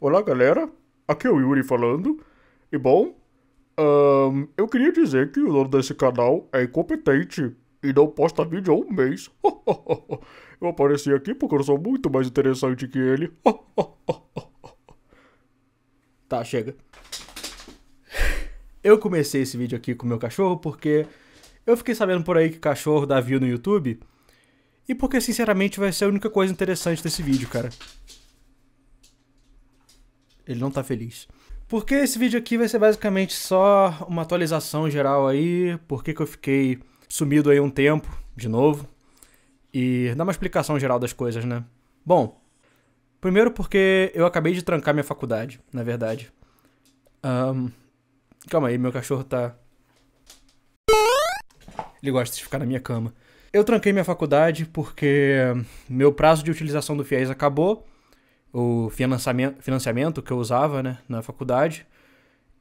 Olá galera, aqui é o Yuri falando. E bom, um, eu queria dizer que o dono desse canal é incompetente e não posta vídeo há um mês. eu apareci aqui porque eu sou muito mais interessante que ele. tá, chega. Eu comecei esse vídeo aqui com meu cachorro porque eu fiquei sabendo por aí que cachorro dá view no YouTube. E porque, sinceramente, vai ser a única coisa interessante desse vídeo, cara. Ele não tá feliz. Porque esse vídeo aqui vai ser basicamente só uma atualização geral aí, por que eu fiquei sumido aí um tempo, de novo, e dar uma explicação geral das coisas, né? Bom, primeiro porque eu acabei de trancar minha faculdade, na verdade. Um, calma aí, meu cachorro tá... Ele gosta de ficar na minha cama. Eu tranquei minha faculdade porque meu prazo de utilização do FIES acabou o financiamento, que eu usava né, na faculdade.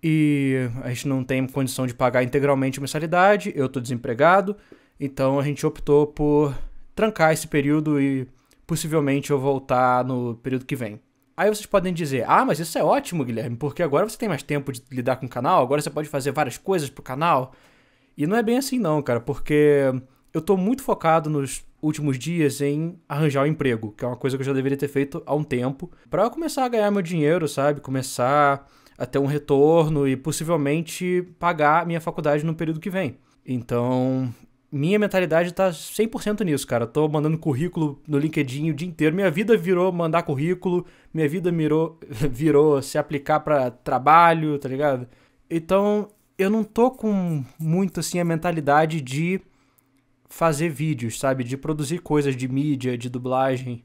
E a gente não tem condição de pagar integralmente a mensalidade, eu estou desempregado, então a gente optou por trancar esse período e possivelmente eu voltar no período que vem. Aí vocês podem dizer: "Ah, mas isso é ótimo, Guilherme, porque agora você tem mais tempo de lidar com o canal, agora você pode fazer várias coisas pro canal". E não é bem assim não, cara, porque eu estou muito focado nos últimos dias em arranjar um emprego, que é uma coisa que eu já deveria ter feito há um tempo, para começar a ganhar meu dinheiro, sabe? Começar a ter um retorno e possivelmente pagar minha faculdade no período que vem. Então, minha mentalidade tá 100% nisso, cara. tô mandando currículo no LinkedIn o dia inteiro. Minha vida virou mandar currículo, minha vida mirou, virou se aplicar para trabalho, tá ligado? Então, eu não tô com muito assim a mentalidade de fazer vídeos, sabe? De produzir coisas de mídia, de dublagem.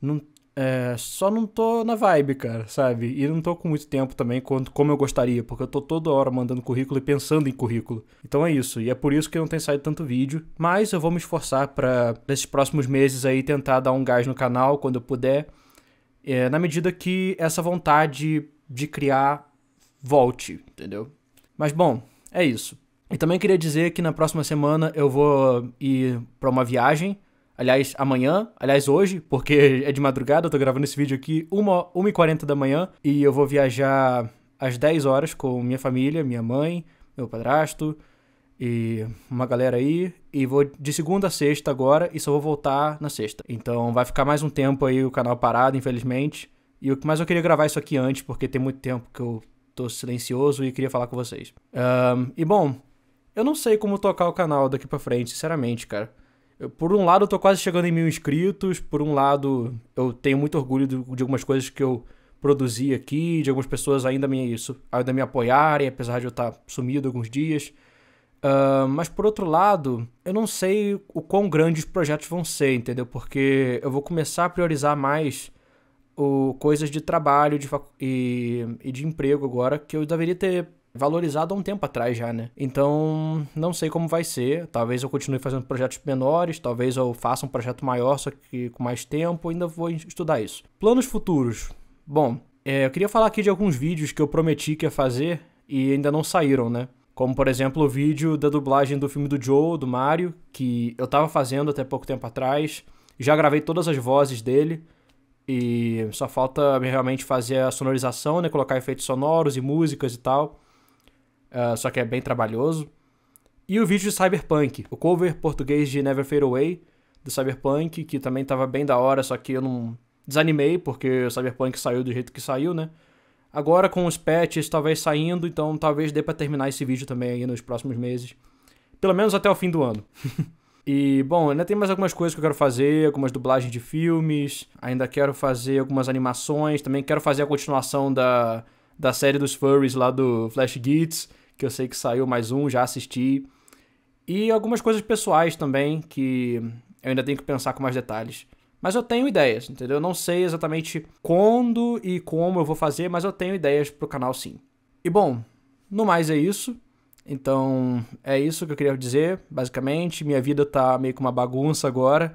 Não, é, só não tô na vibe, cara, sabe? E não tô com muito tempo também, quanto, como eu gostaria, porque eu tô toda hora mandando currículo e pensando em currículo. Então é isso, e é por isso que não tem saído tanto vídeo. Mas eu vou me esforçar para nesses próximos meses aí tentar dar um gás no canal quando eu puder. É, na medida que essa vontade de criar volte, entendeu? Mas bom, é isso. E também queria dizer que na próxima semana eu vou ir para uma viagem. Aliás, amanhã, aliás, hoje, porque é de madrugada, eu tô gravando esse vídeo aqui 1h40 da manhã. E eu vou viajar às 10 horas com minha família, minha mãe, meu padrasto e uma galera aí. E vou de segunda a sexta agora e só vou voltar na sexta. Então vai ficar mais um tempo aí o canal parado, infelizmente. E mas eu queria gravar isso aqui antes, porque tem muito tempo que eu tô silencioso e queria falar com vocês. Um, e bom, eu não sei como tocar o canal daqui para frente, sinceramente, cara. Eu, por um lado, eu tô quase chegando em mil inscritos. Por um lado, eu tenho muito orgulho de, de algumas coisas que eu produzi aqui, de algumas pessoas ainda me, isso, ainda me apoiarem, apesar de eu estar tá sumido alguns dias. Uh, mas por outro lado, eu não sei o quão grandes os projetos vão ser, entendeu? Porque eu vou começar a priorizar mais o, coisas de trabalho de e, e de emprego agora, que eu deveria ter valorizado há um tempo atrás já, né? Então, não sei como vai ser. Talvez eu continue fazendo projetos menores, talvez eu faça um projeto maior, só que com mais tempo, ainda vou estudar isso. Planos futuros. Bom, é, eu queria falar aqui de alguns vídeos que eu prometi que ia fazer e ainda não saíram, né? Como, por exemplo, o vídeo da dublagem do filme do Joe, do Mario, que eu tava fazendo até pouco tempo atrás. Já gravei todas as vozes dele. E só falta realmente fazer a sonorização, né? Colocar efeitos sonoros e músicas e tal uh, só que é bem trabalhoso. E o vídeo de Cyberpunk, o cover português de Never Fade Away, do Cyberpunk, que também tava bem da hora, só que eu não desanimei, porque o Cyberpunk saiu do jeito que saiu, né? Agora com os patches talvez saindo, então talvez dê pra terminar esse vídeo também aí nos próximos meses. Pelo menos até o fim do ano. E, bom, ainda tem mais algumas coisas que eu quero fazer, algumas dublagens de filmes, ainda quero fazer algumas animações, também quero fazer a continuação da, da série dos furries lá do Flash Geeks que eu sei que saiu mais um, já assisti. E algumas coisas pessoais também, que eu ainda tenho que pensar com mais detalhes. Mas eu tenho ideias, entendeu? Eu não sei exatamente quando e como eu vou fazer, mas eu tenho ideias pro canal sim. E bom, no mais é isso. Então, é isso que eu queria dizer, basicamente. Minha vida tá meio que uma bagunça agora.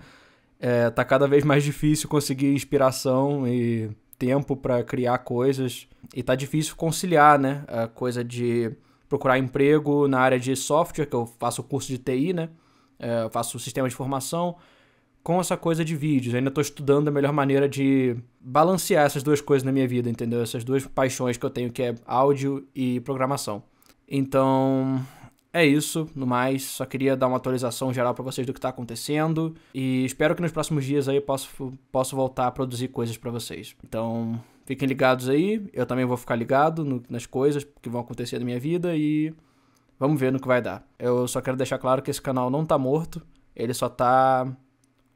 É, tá cada vez mais difícil conseguir inspiração e tempo para criar coisas. E tá difícil conciliar, né? A coisa de procurar emprego na área de software, que eu faço curso de TI, né? É, eu faço sistema de formação com essa coisa de vídeos. Eu ainda estou estudando a melhor maneira de balancear essas duas coisas na minha vida, entendeu? Essas duas paixões que eu tenho, que é áudio e programação. Então, é isso, no mais, só queria dar uma atualização geral para vocês do que tá acontecendo e espero que nos próximos dias aí eu possa voltar a produzir coisas para vocês. Então, fiquem ligados aí, eu também vou ficar ligado no, nas coisas que vão acontecer na minha vida e vamos ver no que vai dar. Eu só quero deixar claro que esse canal não tá morto, ele só tá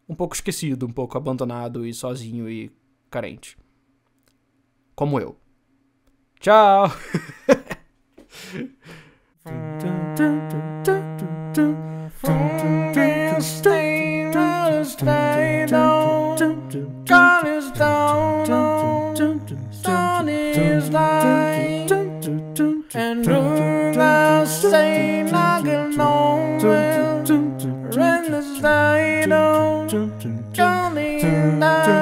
um pouco esquecido, um pouco abandonado e sozinho e carente. Como eu. Tchau! God is down, sun is light, and moonlight stay knocking on will, and the light of God is light.